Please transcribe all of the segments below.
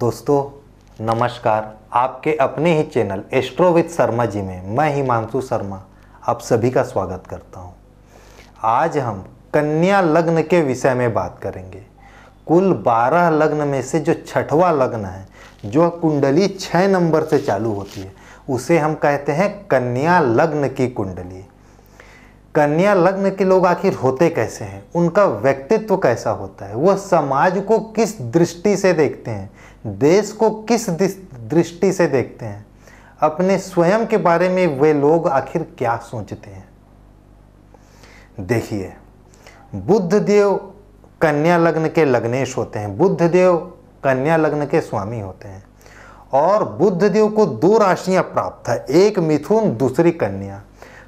दोस्तों नमस्कार आपके अपने ही चैनल एस्ट्रोविथ शर्मा जी में मैं हिमांशु शर्मा आप सभी का स्वागत करता हूं। आज हम कन्या लग्न के विषय में बात करेंगे कुल 12 लग्न में से जो छठवा लग्न है जो कुंडली 6 नंबर से चालू होती है उसे हम कहते हैं कन्या लग्न की कुंडली कन्या लग्न के लोग आखिर होते कैसे हैं उनका व्यक्तित्व कैसा होता है वह समाज को किस दृष्टि से देखते हैं देश को किस दृष्टि से देखते हैं अपने स्वयं के बारे में वे लोग आखिर क्या सोचते हैं देखिए बुद्ध देव कन्या लग्न के लग्नेश होते हैं बुद्ध देव कन्या लग्न के स्वामी होते हैं और बुद्ध देव को दो राशियां प्राप्त है एक मिथुन दूसरी कन्या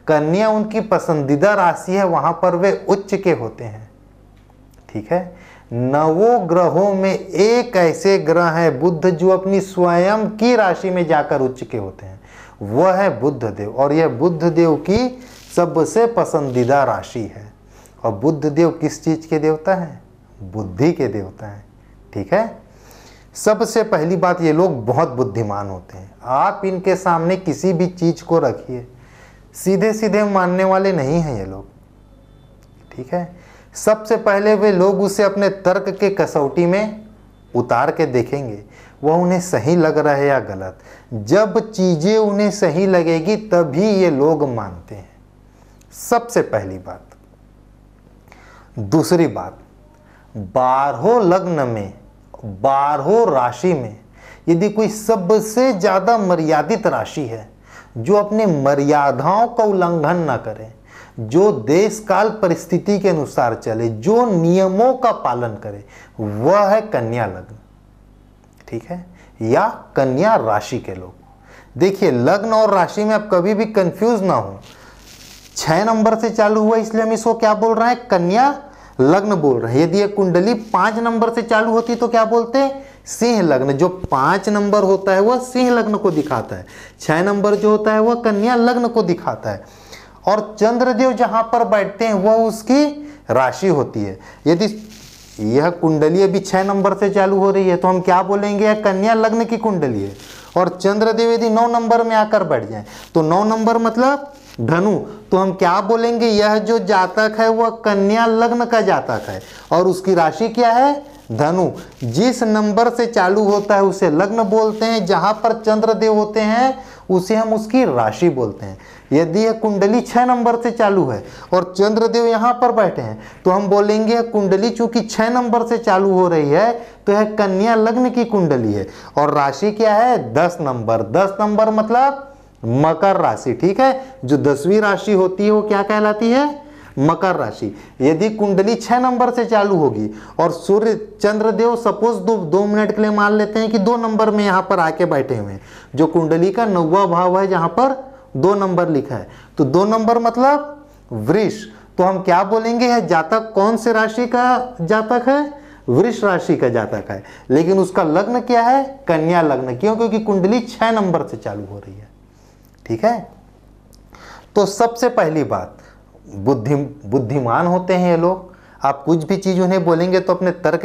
कन्या उनकी पसंदीदा राशि है वहां पर वे उच्च के होते हैं ठीक है नवों ग्रहों में एक ऐसे ग्रह हैं बुद्ध जो अपनी स्वयं की राशि में जाकर उच्च के होते हैं वह है बुद्ध देव और यह बुद्ध देव की सबसे पसंदीदा राशि है और बुद्ध देव किस चीज़ के देवता हैं बुद्धि के देवता हैं ठीक है सबसे पहली बात ये लोग बहुत बुद्धिमान होते हैं आप इनके सामने किसी भी चीज़ को रखिए सीधे सीधे मानने वाले नहीं हैं ये लोग ठीक है सबसे पहले वे लोग उसे अपने तर्क के कसौटी में उतार के देखेंगे वह उन्हें सही लग रहा है या गलत जब चीज़ें उन्हें सही लगेगी तभी ये लोग मानते हैं सबसे पहली बात दूसरी बात बारहों लग्न में बारहों राशि में यदि कोई सबसे ज़्यादा मर्यादित राशि है जो अपने मर्यादाओं का उल्लंघन न करें जो देश काल परिस्थिति के अनुसार चले जो नियमों का पालन करे वह है कन्या लग्न ठीक है या कन्या राशि के लोग देखिए लग्न और राशि में आप कभी भी कंफ्यूज ना हो छह नंबर से चालू हुआ इसलिए हम इसको क्या बोल रहे हैं कन्या लग्न बोल रहे हैं यदि ये कुंडली पांच नंबर से चालू होती तो क्या बोलते हैं सिंह लग्न जो पांच नंबर होता है वह सिंह लग्न को दिखाता है छह नंबर जो होता है वह कन्या लग्न को दिखाता है और चंद्रदेव जहां पर बैठते हैं वह उसकी राशि होती है यदि यह कुंडली अभी छः नंबर से चालू हो रही है तो हम क्या बोलेंगे यह कन्या लग्न की कुंडली है और चंद्रदेव यदि नौ नंबर में आकर बैठ जाए तो नौ नंबर मतलब धनु तो हम क्या बोलेंगे यह जो जातक है वह कन्या लग्न का जातक है और उसकी राशि क्या है धनु जिस नंबर से चालू होता है उसे लग्न बोलते हैं जहां पर चंद्रदेव होते हैं उसे हम उसकी राशि बोलते हैं यदि यह कुंडली छः नंबर से चालू है और चंद्रदेव यहाँ पर बैठे हैं तो हम बोलेंगे कुंडली चूंकि छः नंबर से चालू हो रही है तो यह कन्या लग्न की कुंडली है और राशि क्या है दस नंबर दस नंबर मतलब मकर राशि ठीक है जो दसवीं राशि होती है वो क्या कहलाती है मकर राशि यदि कुंडली छः नंबर से चालू होगी और सूर्य चंद्रदेव सपोज दो दो मिनट के लिए मान लेते हैं कि दो नंबर में यहाँ पर आके बैठे हुए हैं जो कुंडली का नौवा भाव है जहाँ पर दो नंबर लिखा है तो दो नंबर मतलब वृष तो हम क्या बोलेंगे है जातक कौन से राशि का जातक है वृष राशि का जातक है लेकिन उसका लग्न क्या है कन्या लग्न क्यों क्योंकि कुंडली छः नंबर से चालू हो रही है ठीक है तो सबसे पहली बात बुद्धि बुद्धिमान होते हैं ये लोग आप कुछ भी चीज़ उन्हें बोलेंगे तो अपने तर्क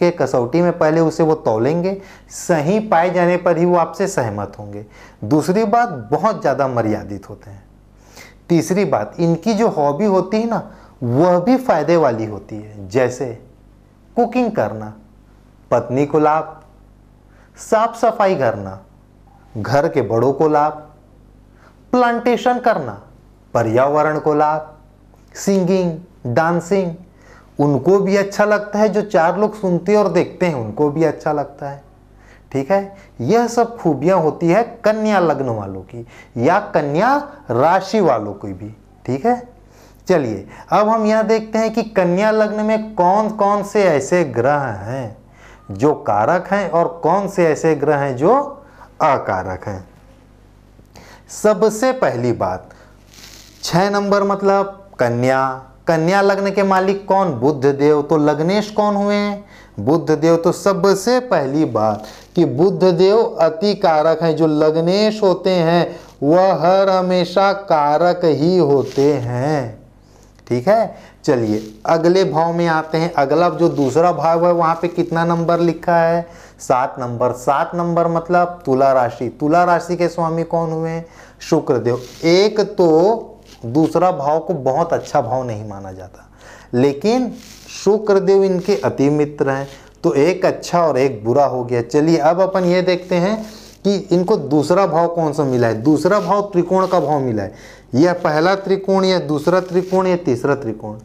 के कसौटी में पहले उसे वो तोलेंगे सही पाए जाने पर ही वो आपसे सहमत होंगे दूसरी बात बहुत ज़्यादा मर्यादित होते हैं तीसरी बात इनकी जो हॉबी होती है ना वह भी फ़ायदे वाली होती है जैसे कुकिंग करना पत्नी को लाभ साफ सफाई करना घर के बड़ों को लाभ प्लांटेशन करना पर्यावरण को लाभ सिंगिंग डांसिंग उनको भी अच्छा लगता है जो चार लोग सुनते और देखते हैं उनको भी अच्छा लगता है ठीक है यह सब खूबियां होती है कन्या लग्न वालों की या कन्या राशि वालों की भी ठीक है चलिए अब हम यह देखते हैं कि कन्या लग्न में कौन कौन से ऐसे ग्रह हैं जो कारक हैं और कौन से ऐसे ग्रह हैं जो अकारक हैं सबसे पहली बात छ नंबर मतलब कन्या कन्या लग्न के मालिक कौन बुद्ध देव तो लग्नेश कौन हुए हैं बुद्ध देव तो सबसे पहली बात कि बुद्ध देव अति कारक हैं जो लग्नेश होते हैं वह हर हमेशा कारक ही होते हैं ठीक है चलिए अगले भाव में आते हैं अगला जो दूसरा भाव है वहाँ पे कितना नंबर लिखा है सात नंबर सात नंबर मतलब तुला राशि तुला राशि के स्वामी कौन हुए शुक्रदेव एक तो दूसरा भाव को बहुत अच्छा भाव नहीं माना जाता लेकिन शुक्रदेव इनके अति मित्र हैं तो एक अच्छा और एक बुरा हो गया चलिए अब अपन ये देखते हैं कि इनको दूसरा भाव कौन सा मिला है दूसरा भाव त्रिकोण का भाव मिला है यह पहला त्रिकोण या दूसरा त्रिकोण या तीसरा त्रिकोण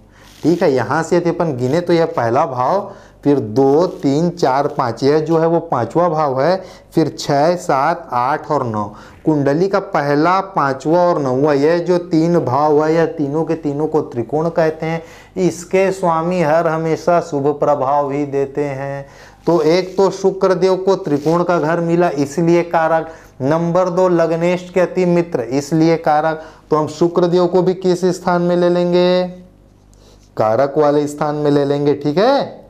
ठीक है यहाँ से यदि अपन गिने तो यह पहला भाव फिर दो तीन चार पाँच यह जो है वो पाँचवा भाव है फिर छः सात आठ और नौ कुंडली का पहला पाँचवा और नौवा यह जो तीन भाव है यह तीनों के तीनों को त्रिकोण कहते हैं इसके स्वामी हर हमेशा शुभ प्रभाव ही देते हैं तो एक तो शुक्रदेव को त्रिकोण का घर मिला इसलिए कारक नंबर दो लग्नेश के अति मित्र इसलिए कारक तो हम शुक्रदेव को भी किस स्थान में ले लेंगे कारक वाले स्थान में ले लेंगे ठीक है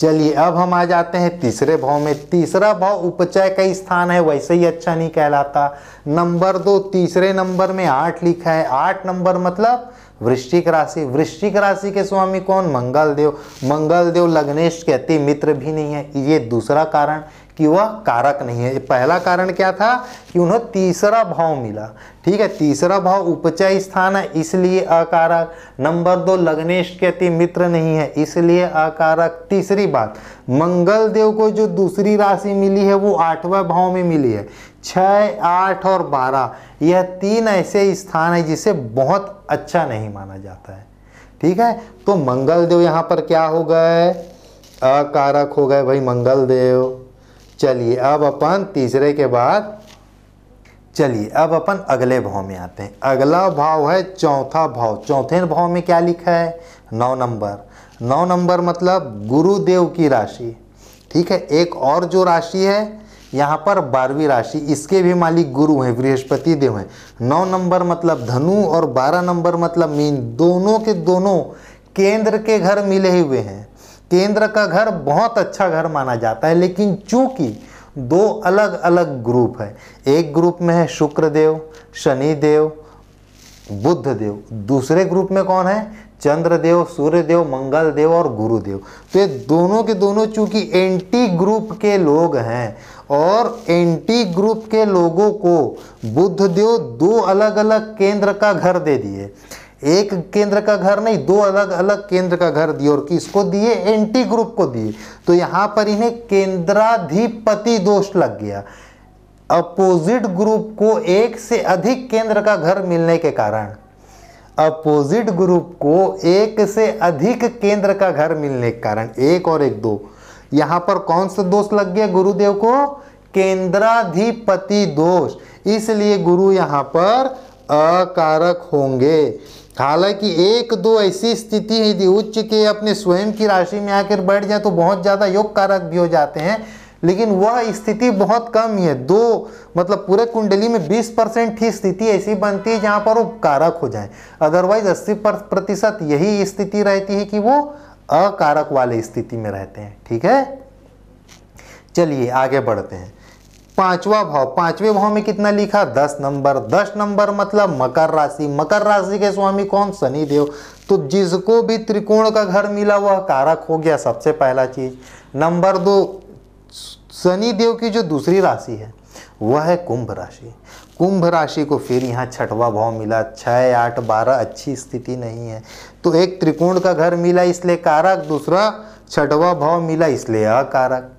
चलिए अब हम आ जाते हैं तीसरे भाव में तीसरा भाव उपचय का स्थान है वैसे ही अच्छा नहीं कहलाता नंबर दो तीसरे नंबर में आठ लिखा है आठ नंबर मतलब वृश्चिक राशि वृश्चिक राशि के स्वामी कौन मंगल देव मंगल देव लग्नेश के अति मित्र भी नहीं है ये दूसरा कारण कि वह कारक नहीं है पहला कारण क्या था कि उन्हें तीसरा भाव मिला ठीक है तीसरा भाव उपचय स्थान है इसलिए अकारक नंबर दो लग्नेश के अति मित्र नहीं है इसलिए अकारक तीसरी बात मंगल देव को जो दूसरी राशि मिली है वो आठवां भाव में मिली है छ आठ और बारह यह तीन ऐसे स्थान है जिसे बहुत अच्छा नहीं माना जाता है ठीक है तो मंगल देव यहाँ पर क्या हो गए अकारक हो गए भाई मंगल देव चलिए अब अपन तीसरे के बाद चलिए अब अपन अगले भाव में आते हैं अगला भाव है चौथा भाव चौथे भाव में क्या लिखा है नौ नंबर नौ नंबर मतलब गुरुदेव की राशि ठीक है एक और जो राशि है यहाँ पर बारहवीं राशि इसके भी मालिक गुरु हैं बृहस्पति देव हैं नौ नंबर मतलब धनु और बारह नंबर मतलब मीन दोनों के दोनों केंद्र के घर मिले हुए हैं केंद्र का घर बहुत अच्छा घर माना जाता है लेकिन चूंकि दो अलग अलग ग्रुप है एक ग्रुप में है शुक्रदेव शनिदेव बुद्ध देव दूसरे ग्रुप में कौन है चंद्रदेव सूर्यदेव मंगलदेव और गुरुदेव तो ये दोनों के दोनों चूंकि एंटी ग्रुप के लोग हैं और एंटी ग्रुप के लोगों को बुद्ध देव दो अलग अलग केंद्र का घर दे दिए एक केंद्र का घर नहीं दो अलग अलग केंद्र का घर दिए और किसको दिए एंटी ग्रुप को दिए तो यहां पर इन्हें केंद्राधिपति दोष लग गया अपोजिट ग्रुप को एक से अधिक केंद्र का घर मिलने के कारण अपोजिट ग्रुप को एक से अधिक केंद्र का घर मिलने के कारण एक और एक दो यहां पर कौन सा दोष लग गया गुरुदेव को केंद्राधिपति दोष इसलिए गुरु यहाँ पर अकारक होंगे हालांकि एक दो ऐसी स्थिति है यदि उच्च के अपने स्वयं की राशि में आकर बैठ जाए तो बहुत ज़्यादा योग कारक भी हो जाते हैं लेकिन वह स्थिति बहुत कम है दो मतलब पूरे कुंडली में 20 परसेंट ही स्थिति ऐसी बनती है जहाँ पर वो कारक हो जाए अदरवाइज 80 प्रतिशत यही स्थिति रहती है कि वो अकारक वाले स्थिति में रहते हैं ठीक है चलिए आगे बढ़ते हैं पांचवा भाव पांचवे भाव में कितना लिखा दस नंबर दस नंबर मतलब मकर राशि मकर राशि के स्वामी कौन सनी देव तो जिसको भी त्रिकोण का घर मिला वह कारक हो गया सबसे पहला चीज नंबर दो सनी देव की जो दूसरी राशि है वह है कुंभ राशि कुंभ राशि को फिर यहाँ छठवा भाव मिला छः आठ बारह अच्छी स्थिति नहीं है तो एक त्रिकोण का घर मिला इसलिए कारक दूसरा छठवा भाव मिला इसलिए अकारक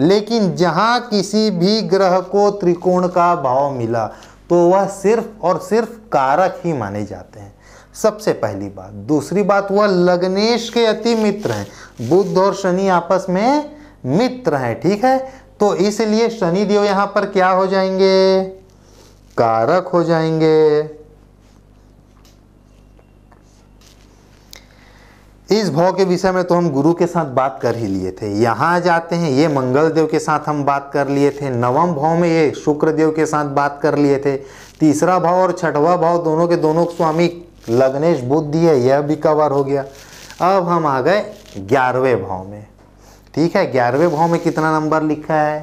लेकिन जहाँ किसी भी ग्रह को त्रिकोण का भाव मिला तो वह सिर्फ और सिर्फ कारक ही माने जाते हैं सबसे पहली बात दूसरी बात वह लग्नेश के अति मित्र हैं बुद्ध और शनि आपस में मित्र हैं ठीक है तो इसलिए शनि देव यहाँ पर क्या हो जाएंगे कारक हो जाएंगे इस भाव के विषय में तो हम गुरु के साथ बात कर ही लिए थे यहाँ जाते हैं ये मंगल देव के साथ हम बात कर लिए थे नवम भाव में ये शुक्र देव के साथ बात कर लिए थे तीसरा भाव और छठवा भाव दोनों के दोनों स्वामी लग्नेश बुद्धि है यह भी कवर हो गया अब हम आ गए ग्यारहवें भाव में ठीक है ग्यारहवें भाव में कितना नंबर लिखा है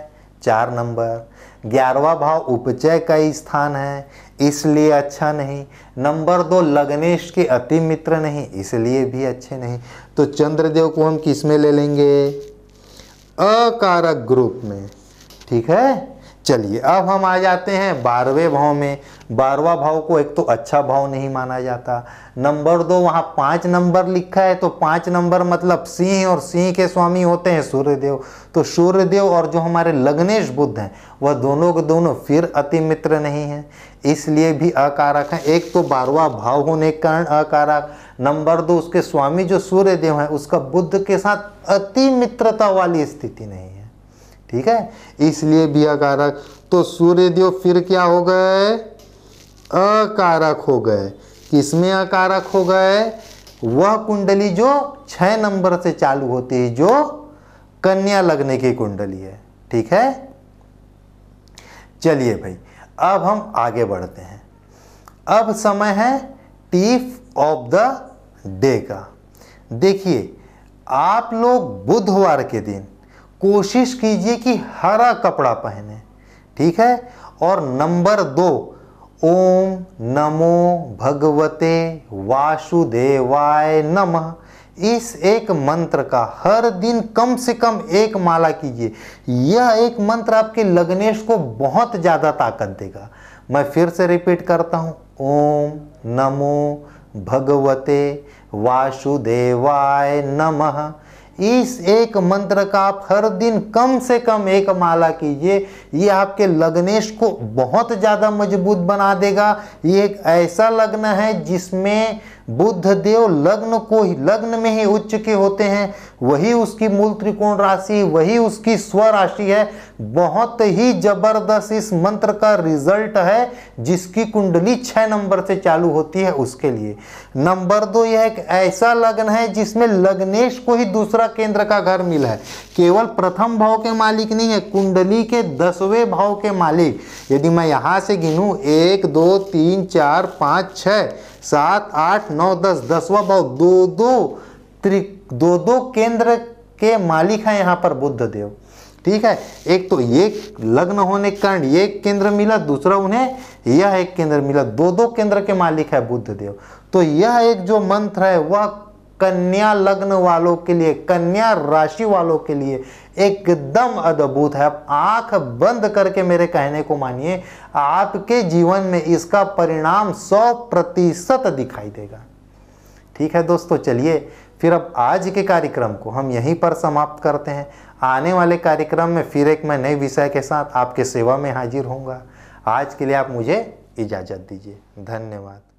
चार नंबर ग्यारहवा भाव उपचय का स्थान है इसलिए अच्छा नहीं नंबर दो लग्नेश के अति मित्र नहीं इसलिए भी अच्छे नहीं तो चंद्रदेव को हम किस में ले लेंगे अकारक ग्रुप में ठीक है चलिए अब हम आ जाते हैं बारहवें भाव में बारहवा भाव को एक तो अच्छा भाव नहीं माना जाता नंबर दो वहाँ पाँच नंबर लिखा है तो पाँच नंबर मतलब सिंह और सिंह के स्वामी होते हैं सूर्यदेव तो सूर्यदेव और जो हमारे लग्नेश बुद्ध हैं वह दोनों के दोनों फिर अति मित्र नहीं हैं इसलिए भी अकारक है एक तो बारवा भाव होने के कारण अकारक नंबर दो उसके स्वामी जो सूर्य देव हैं उसका बुद्ध के साथ अति मित्रता वाली स्थिति नहीं है ठीक है इसलिए भी अकारक तो सूर्य देव फिर क्या हो गए अकारक हो गए किसमें अकारक हो गए वह कुंडली जो छः नंबर से चालू होती है जो कन्या लगने की कुंडली है ठीक है चलिए भाई अब हम आगे बढ़ते हैं अब समय है टीफ ऑफ द डे का देखिए आप लोग बुधवार के दिन कोशिश कीजिए कि हरा कपड़ा पहने ठीक है और नंबर दो ओम नमो भगवते वासुदेवाय नमः इस एक मंत्र का हर दिन कम से कम एक माला कीजिए यह एक मंत्र आपके लग्नेश को बहुत ज़्यादा ताकत देगा मैं फिर से रिपीट करता हूँ ओम नमो भगवते वासुदेवाय नमः इस एक मंत्र का आप हर दिन कम से कम एक माला कीजिए ये आपके लग्नेश को बहुत ज़्यादा मजबूत बना देगा ये एक ऐसा लग्न है जिसमें बुद्ध देव लग्न को ही लग्न में ही उच्च के होते हैं वही उसकी मूल त्रिकोण राशि वही उसकी स्व राशि है बहुत ही जबरदस्त इस मंत्र का रिजल्ट है जिसकी कुंडली छह नंबर से चालू होती है उसके लिए नंबर दो यह एक ऐसा लग्न है जिसमें लग्नेश को ही दूसरा केंद्र का घर मिला है केवल प्रथम भाव के मालिक नहीं है कुंडली के दसवें भाव के मालिक यदि मैं यहाँ से गिनू एक दो तीन चार पाँच छह सात आठ नौ दस दसवा भाव दो दो त्रि दो दो केंद्र के मालिक हैं यहाँ पर बुद्ध देव ठीक है एक तो ये लग्न होने के कारण ये केंद्र मिला दूसरा उन्हें यह एक केंद्र मिला दो दो केंद्र के मालिक है बुद्ध देव तो यह एक जो मंत्र है वह कन्या लग्न वालों के लिए कन्या राशि वालों के लिए एकदम अद्भुत है आप आंख बंद करके मेरे कहने को मानिए आपके जीवन में इसका परिणाम सौ प्रतिशत दिखाई देगा ठीक है दोस्तों चलिए फिर अब आज के कार्यक्रम को हम यहीं पर समाप्त करते हैं आने वाले कार्यक्रम में फिर एक मैं नए विषय के साथ आपके सेवा में हाजिर होंगे आज के लिए आप मुझे इजाज़त दीजिए धन्यवाद